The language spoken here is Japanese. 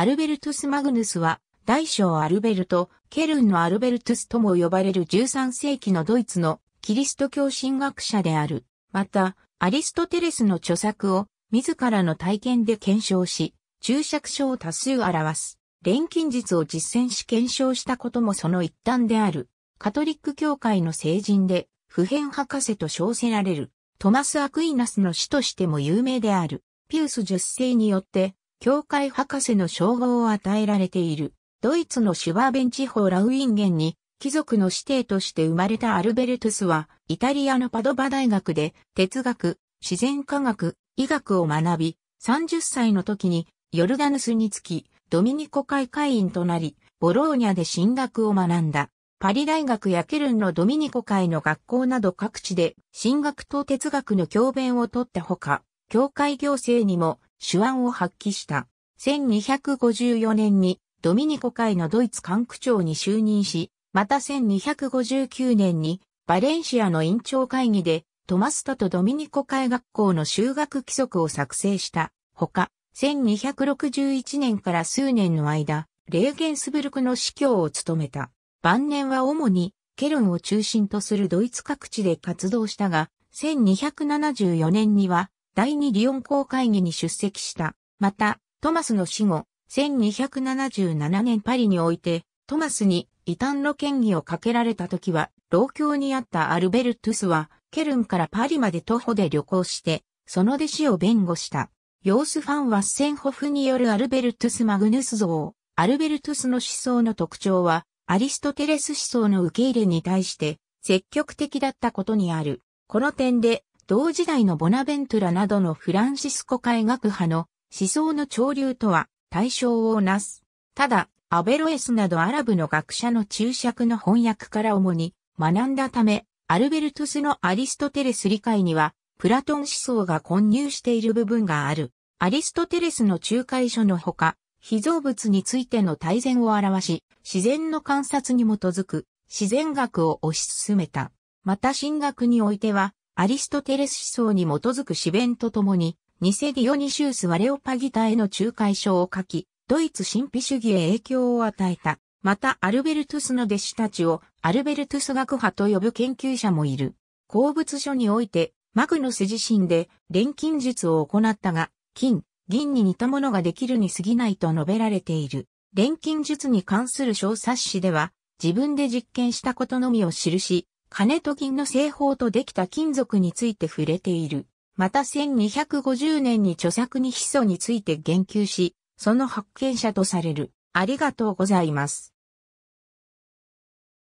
アルベルトゥス・マグヌスは、大小アルベルト、ケルンのアルベルトゥスとも呼ばれる13世紀のドイツのキリスト教神学者である。また、アリストテレスの著作を自らの体験で検証し、注釈書を多数表す。錬金術を実践し検証したこともその一端である。カトリック教会の聖人で、普遍博士と称せられる。トマス・アクイナスの死としても有名である。ピウス10世によって、教会博士の称号を与えられている、ドイツのシュワーベン地方ラウインゲンに、貴族の指定として生まれたアルベルトスは、イタリアのパドバ大学で、哲学、自然科学、医学を学び、30歳の時に、ヨルダヌスにつき、ドミニコ会会員となり、ボローニャで進学を学んだ。パリ大学やケルンのドミニコ会の学校など各地で、進学と哲学の教鞭をとったほか、教会行政にも手腕を発揮した。1254年にドミニコ会のドイツ管区長に就任し、また1259年にバレンシアの院長会議でトマスタとドミニコ会学校の修学規則を作成したほか、1261年から数年の間、レーゲンスブルクの司教を務めた。晩年は主にケルンを中心とするドイツ各地で活動したが、1274年には第二リオン公会議に出席した。また、トマスの死後、1277年パリにおいて、トマスに異端の権威をかけられた時は、老教にあったアルベルトゥスは、ケルンからパリまで徒歩で旅行して、その弟子を弁護した。ヨースファン・ワッセンホフによるアルベルトゥス・マグヌス像。アルベルトゥスの思想の特徴は、アリストテレス思想の受け入れに対して、積極的だったことにある。この点で、同時代のボナベントラなどのフランシスコ改学派の思想の潮流とは対象をなす。ただ、アベロエスなどアラブの学者の注釈の翻訳から主に学んだため、アルベルトスのアリストテレス理解には、プラトン思想が混入している部分がある。アリストテレスの仲介書のほか、非造物についての大全を表し、自然の観察に基づく自然学を推し進めた。また神学においては、アリストテレス思想に基づく詩弁とともに、ニセディオニシウスはレオパギタへの仲介書を書き、ドイツ神秘主義へ影響を与えた。またアルベルトゥスの弟子たちをアルベルトゥス学派と呼ぶ研究者もいる。鉱物書において、マグノス自身で錬金術を行ったが、金、銀に似たものができるに過ぎないと述べられている。錬金術に関する小冊子では、自分で実験したことのみを記し、金と銀の製法とできた金属について触れている。また1250年に著作にヒ素について言及し、その発見者とされる。ありがとうございます。